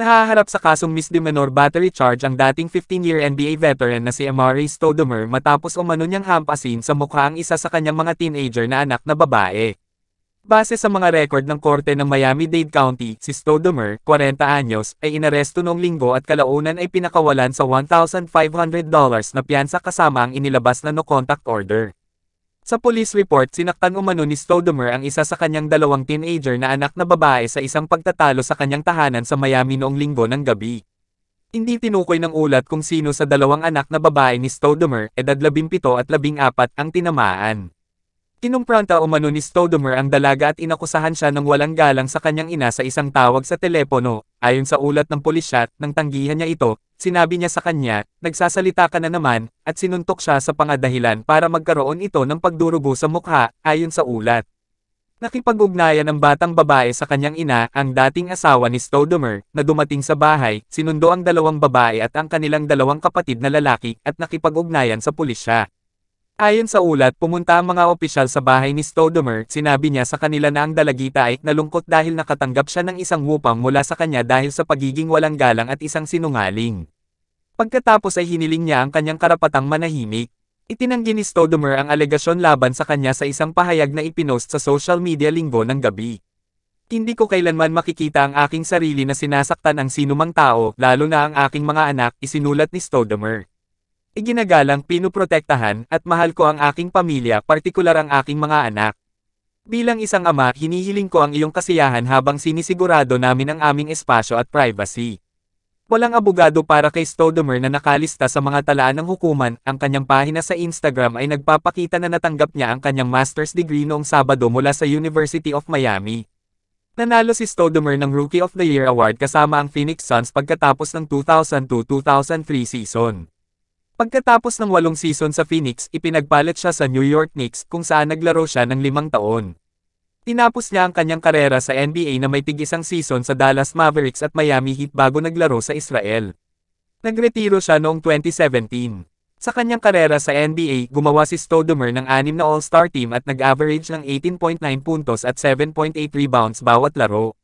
Nahaharap sa kasong misdemeanor battery charge ang dating 15-year NBA veteran na si Amari Stoudemire matapos umano niyang hampasin sa mukha ang isa sa kanyang mga teenager na anak na babae. Base sa mga record ng korte ng Miami-Dade County, si Stoudemire, 40 anyos, ay inaresto noong linggo at kalaunan ay pinakawalan sa $1,500 na piyansa kasama ang inilabas na no-contact order. Sa police report sinaktan umano ni Stodomer ang isa sa kanyang dalawang teenager na anak na babae sa isang pagtatalo sa kanyang tahanan sa Miami noong linggo ng gabi. Hindi tinukoy ng ulat kung sino sa dalawang anak na babae ni Stodomer, edad 17 at 14, ang tinamaan. Kinumpronta umano ni Stodomer ang dalaga at inakusahan siya ng walang galang sa kanyang ina sa isang tawag sa telepono, Ayon sa ulat ng pulisya, nang tanggihan niya ito, sinabi niya sa kanya, nagsasalita ka na naman, at sinuntok siya sa pangadahilan para magkaroon ito ng pagdurugo sa mukha, ayon sa ulat. Nakipag-ugnayan ng batang babae sa kanyang ina, ang dating asawa ni Stodomer, na dumating sa bahay, sinundo ang dalawang babae at ang kanilang dalawang kapatid na lalaki, at nakipag-ugnayan sa pulisya. Ayon sa ulat pumunta ang mga opisyal sa bahay ni Stodomer, sinabi niya sa kanila na ang dalagita ay nalungkot dahil nakatanggap siya ng isang wupang mula sa kanya dahil sa pagiging walang galang at isang sinungaling. Pagkatapos ay hiniling niya ang kanyang karapatang manahimik. Itinanggi ni Stodomer ang alegasyon laban sa kanya sa isang pahayag na ipinost sa social media linggo ng gabi. Hindi ko kailanman makikita ang aking sarili na sinasaktan ang sinumang tao, lalo na ang aking mga anak, isinulat ni Stodomer iginagalang pinuprotektahan at mahal ko ang aking pamilya partikular ang aking mga anak. Bilang isang ama hinihiling ko ang iyong kasiyahan habang sinisigurado namin ang aming espasyo at privacy. Walang abogado para kay Stodomer na nakalista sa mga talaan ng hukuman, ang kanyang pahina sa Instagram ay nagpapakita na natanggap niya ang kanyang master's degree noong Sabado mula sa University of Miami. Nanalo si Stodomer ng Rookie of the Year Award kasama ang Phoenix Suns pagkatapos ng 2002-2003 season. Pagkatapos ng walong season sa Phoenix, ipinagpalit siya sa New York Knicks kung saan naglaro siya ng limang taon. Tinapos niya ang kanyang karera sa NBA na may tig-isang season sa Dallas Mavericks at Miami Heat bago naglaro sa Israel. Nagretiro siya noong 2017. Sa kanyang karera sa NBA, gumawa si Stoudemire ng anim na All-Star team at nag-average ng 18.9 puntos at 7.8 rebounds bawat laro.